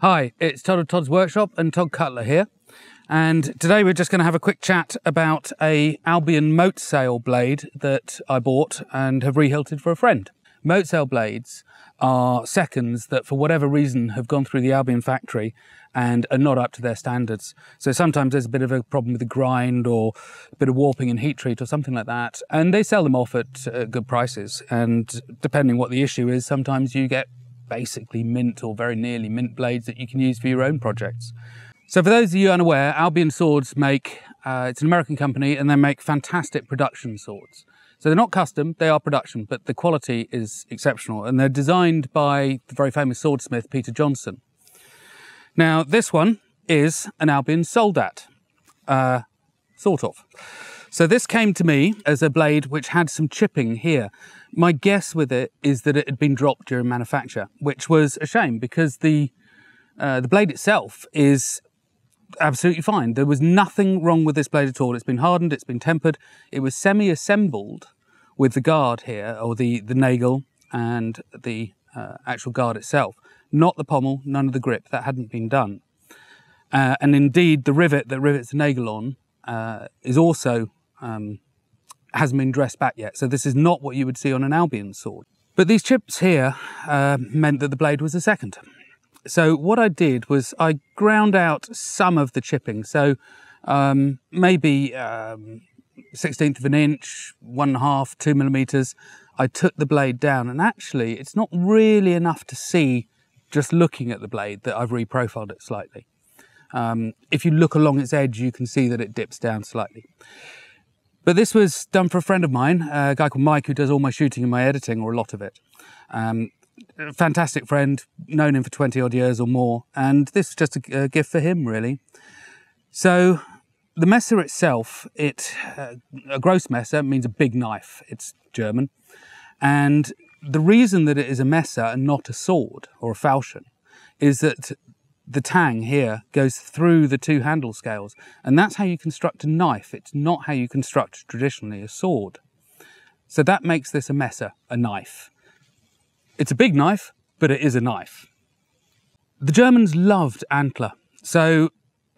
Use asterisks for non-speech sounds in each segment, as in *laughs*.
Hi, it's Todd of Todd's Workshop and Todd Cutler here. And today we're just going to have a quick chat about a Albion moat sail blade that I bought and have rehilted for a friend. Moat sail blades are seconds that for whatever reason have gone through the Albion factory and are not up to their standards. So sometimes there's a bit of a problem with the grind or a bit of warping and heat treat or something like that. And they sell them off at uh, good prices. And depending what the issue is, sometimes you get basically mint or very nearly mint blades that you can use for your own projects. So for those of you unaware, Albion Swords make, uh, it's an American company and they make fantastic production swords. So they're not custom, they are production, but the quality is exceptional and they're designed by the very famous swordsmith Peter Johnson. Now this one is an Albion Soldat, uh, sort of. So this came to me as a blade which had some chipping here. My guess with it is that it had been dropped during manufacture, which was a shame because the uh, the blade itself is absolutely fine. There was nothing wrong with this blade at all. It's been hardened, it's been tempered. It was semi-assembled with the guard here, or the, the nagel and the uh, actual guard itself. Not the pommel, none of the grip, that hadn't been done. Uh, and indeed, the rivet that rivets the nagel on uh, is also um, hasn't been dressed back yet. So this is not what you would see on an Albion sword. But these chips here uh, meant that the blade was a second. So what I did was I ground out some of the chipping. So um, maybe um, 16th of an inch, one and a half, two millimeters. I took the blade down and actually it's not really enough to see just looking at the blade that I've reprofiled it slightly. Um, if you look along its edge, you can see that it dips down slightly. But this was done for a friend of mine, a guy called Mike, who does all my shooting and my editing, or a lot of it. Um, fantastic friend, known him for 20 odd years or more. And this was just a, a gift for him, really. So the messer itself, it uh, a gross messer means a big knife. It's German. And the reason that it is a messer and not a sword or a falchion is that the tang here goes through the two handle scales and that's how you construct a knife it's not how you construct traditionally a sword so that makes this a messer a knife it's a big knife but it is a knife the germans loved antler so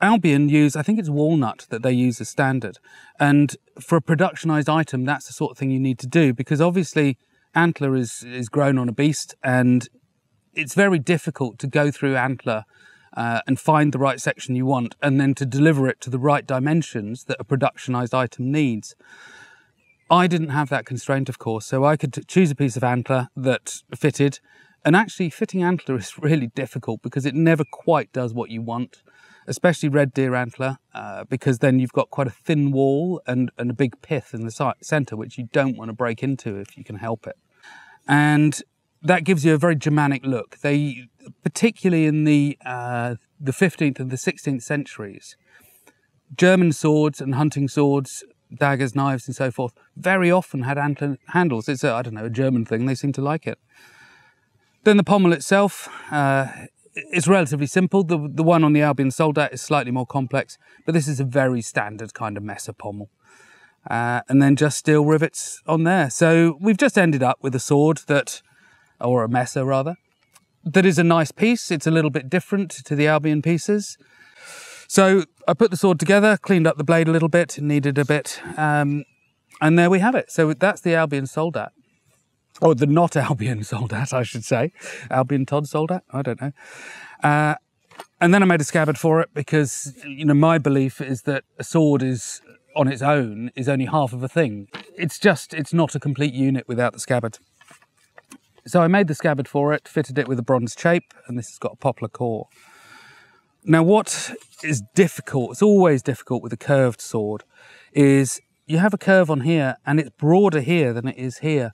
albion use i think it's walnut that they use as standard and for a productionized item that's the sort of thing you need to do because obviously antler is is grown on a beast and it's very difficult to go through antler uh, and find the right section you want and then to deliver it to the right dimensions that a productionized item needs. I didn't have that constraint, of course, so I could choose a piece of antler that fitted. And actually, fitting antler is *laughs* really difficult because it never quite does what you want, especially red deer antler, uh, because then you've got quite a thin wall and, and a big pith in the centre, which you don't want to break into if you can help it. And that gives you a very Germanic look. They, particularly in the uh, the 15th and the 16th centuries, German swords and hunting swords, daggers, knives, and so forth, very often had handles. It's a, I don't know a German thing. They seem to like it. Then the pommel itself uh, is relatively simple. The the one on the Albion Soldat is slightly more complex, but this is a very standard kind of Messer pommel. Uh, and then just steel rivets on there. So we've just ended up with a sword that or a messer rather. That is a nice piece. It's a little bit different to the Albion pieces. So I put the sword together, cleaned up the blade a little bit, needed a bit, um, and there we have it. So that's the Albion Soldat. Or oh, the not *laughs* Albion Soldat, I should say. Albion Todd Soldat, I don't know. Uh, and then I made a scabbard for it because, you know, my belief is that a sword is on its own is only half of a thing. It's just, it's not a complete unit without the scabbard. So I made the scabbard for it, fitted it with a bronze shape, and this has got a poplar core. Now what is difficult, it's always difficult with a curved sword, is you have a curve on here and it's broader here than it is here.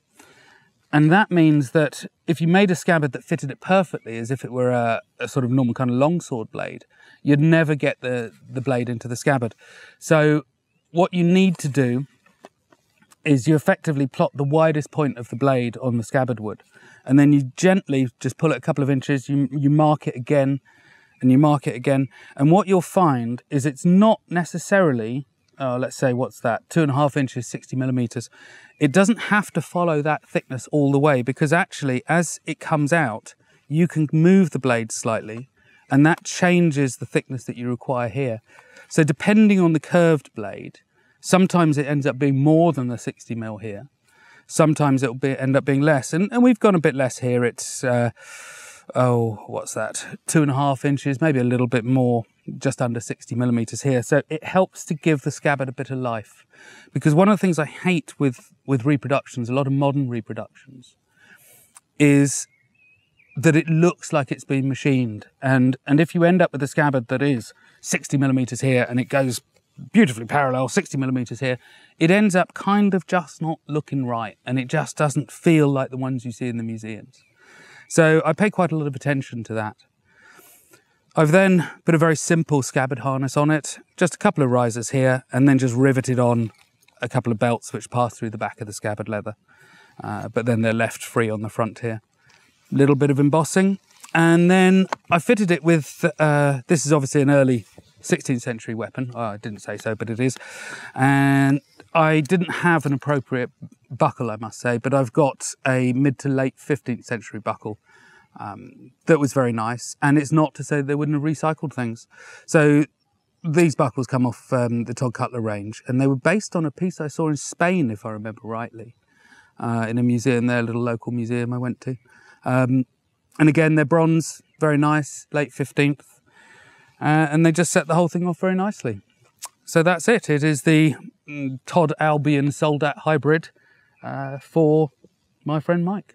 And that means that if you made a scabbard that fitted it perfectly, as if it were a, a sort of normal kind of longsword blade, you'd never get the, the blade into the scabbard. So what you need to do is you effectively plot the widest point of the blade on the scabbard wood. And then you gently just pull it a couple of inches, you, you mark it again, and you mark it again. And what you'll find is it's not necessarily, uh, let's say, what's that, two and a half inches, 60 millimeters. It doesn't have to follow that thickness all the way because actually, as it comes out, you can move the blade slightly and that changes the thickness that you require here. So depending on the curved blade, Sometimes it ends up being more than the 60 mil here. Sometimes it'll be, end up being less. And, and we've gone a bit less here. It's, uh, oh, what's that? Two and a half inches, maybe a little bit more, just under 60 millimeters here. So it helps to give the scabbard a bit of life. Because one of the things I hate with, with reproductions, a lot of modern reproductions, is that it looks like it's been machined. And, and if you end up with a scabbard that is 60 millimeters here and it goes beautifully parallel, 60 millimeters here, it ends up kind of just not looking right and it just doesn't feel like the ones you see in the museums. So I pay quite a lot of attention to that. I've then put a very simple scabbard harness on it, just a couple of risers here, and then just riveted on a couple of belts which pass through the back of the scabbard leather. Uh, but then they're left free on the front here. Little bit of embossing, and then I fitted it with uh, this is obviously an early 16th century weapon. Oh, I didn't say so, but it is. And I didn't have an appropriate buckle, I must say, but I've got a mid to late 15th century buckle. Um, that was very nice, and it's not to say they wouldn't have recycled things. So these buckles come off um, the Todd Cutler range, and they were based on a piece I saw in Spain, if I remember rightly, uh, in a museum there, a little local museum I went to. Um, and again, they're bronze, very nice, late 15th. Uh, and they just set the whole thing off very nicely. So that's it. It is the mm, Todd Albion Soldat hybrid uh, for my friend Mike.